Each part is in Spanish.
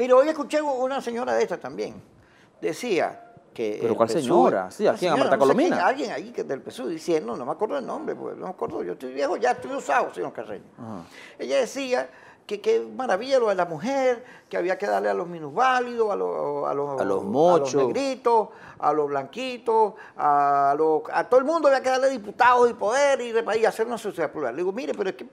Pero hoy escuché una señora de esta también. Decía que. ¿Pero cuál señora? Sí, aquí en Marta alguien ahí del PSU diciendo, no me acuerdo el nombre, porque no me acuerdo. Yo estoy viejo, ya estoy usado, señor Carreño. Ella decía que qué maravilla lo de la mujer, que había que darle a los minusválidos, a los, a los, a los, negritos, a los blanquitos, a, todo el mundo había que darle diputados y poder y, hacer una sociedad plural. Le digo, mire, pero es que,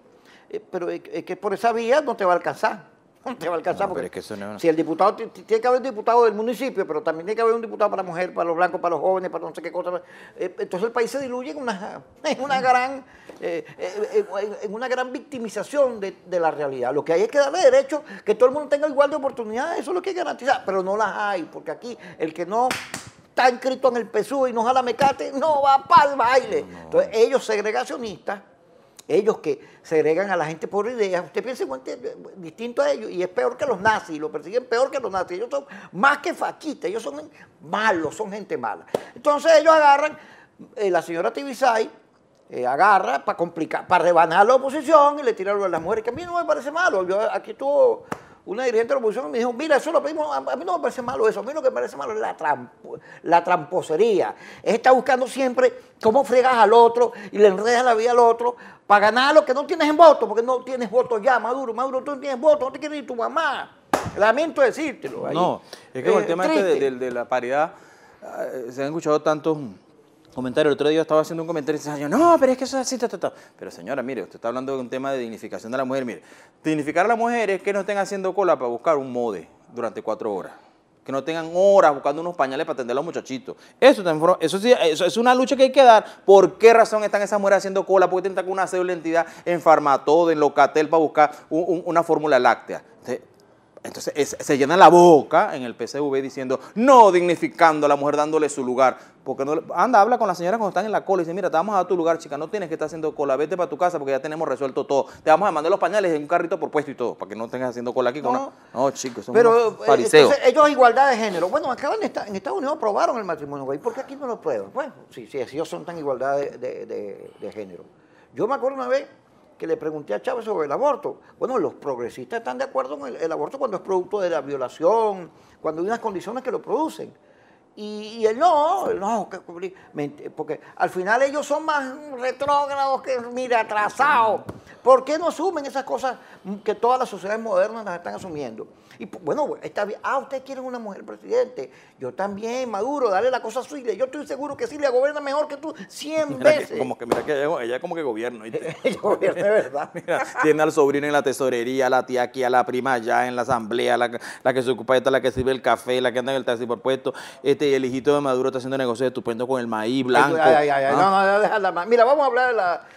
eh, pero es que por esa vía no te va a alcanzar te Si el diputado, tiene que haber un diputado del municipio, pero también tiene que haber un diputado para mujer, para los blancos, para los jóvenes, para no sé qué cosa. Eh, entonces el país se diluye en una, en una, gran, eh, eh, en una gran victimización de, la realidad. Lo que hay es que darle derecho, que todo el mundo tenga igual de oportunidades, eso es lo que hay que garantizar, pero no las hay, porque aquí el que no está inscrito en el PSU y no jala mecate, no va para el baile. Entonces ellos segregacionistas ellos que segregan a la gente por ideas, usted piensa eh, distinto a ellos y es peor que los nazis, lo persiguen peor que los nazis, ellos son más que faquistas, ellos son malos, son gente mala. Entonces ellos agarran, eh, la señora Tibisay eh, agarra para complicar, para rebanar a la oposición y le tirarlo a las mujeres, que a mí no me parece malo, yo aquí estuvo una dirigente de la oposición me dijo, mira, eso lo pedimos, a mí no me parece malo eso, a mí lo que me parece malo es la, tramposería. la tramposería. Está buscando siempre cómo fregas al otro y le enredas la vida al otro para ganar lo que no tienes en voto, porque no tienes voto ya, Maduro, Maduro, tú no tienes voto, no te quiere ni tu mamá. Lamento decírtelo. Ahí. No, es que con el eh, tema este de, de la paridad, ah, se han escuchado tantos comentario. El otro día estaba haciendo un comentario y decía, no, pero es que eso es así, Pero señora, mire, usted está hablando de un tema de dignificación de la mujer. Mire, dignificar a la mujer es que no estén haciendo cola para buscar un mode durante cuatro horas. Que no tengan horas buscando unos pañales para atender a los muchachitos. Eso, eso, sí, eso es una lucha que hay que dar. ¿Por qué razón están esas mujeres haciendo cola? Porque tienen con una cédula de en Farmatodo, en Locatel, para buscar una fórmula láctea. Entonces se llena la boca en el PCV diciendo, no dignificando a la mujer, dándole su lugar. Porque no, anda, habla con la señora cuando están en la cola y dice, mira, te vamos a dar tu lugar, chica, no tienes que estar haciendo cola, vete para tu casa porque ya tenemos resuelto todo. Te vamos a mandar los pañales en un carrito por puesto y todo, para que no tengas haciendo cola aquí. Con no, no chicos, son pero, eh, fariseos. ellos igualdad de género. Bueno, acá en, Estados Unidos aprobaron el matrimonio gay, ¿por qué aquí no lo prueban? Bueno, si, si ellos son tan igualdad de género. Yo me acuerdo una vez que le pregunté a Chávez sobre el aborto. Bueno, los progresistas están de acuerdo con el, aborto cuando es producto de la violación, cuando hay unas condiciones que lo producen. Y, él no, él no, porque al final ellos son más retrógrados que, mira, atrasados. ¿Por qué no asumen esas cosas que todas las sociedades modernas las están asumiendo? Y pues, bueno, está bien. Ah, ustedes quieren una mujer presidente. Yo también, Maduro, dale la cosa a Silvia. Yo estoy seguro que Silvia gobierna mejor que tú 100 veces. como que, mira que ella, es como que gobierna. ella gobierno, de verdad. tiene al sobrino en la tesorería, a la tía aquí, a la prima allá, en la asamblea, la, que se ocupa de esta, la que sirve el café, la que anda en el taxi por puesto. Este, el hijito de Maduro está haciendo negocios estupendos con el maíz blanco. Ay, ay, ay, ¿Ah? no, no, déjala más. Mira, vamos a hablar de la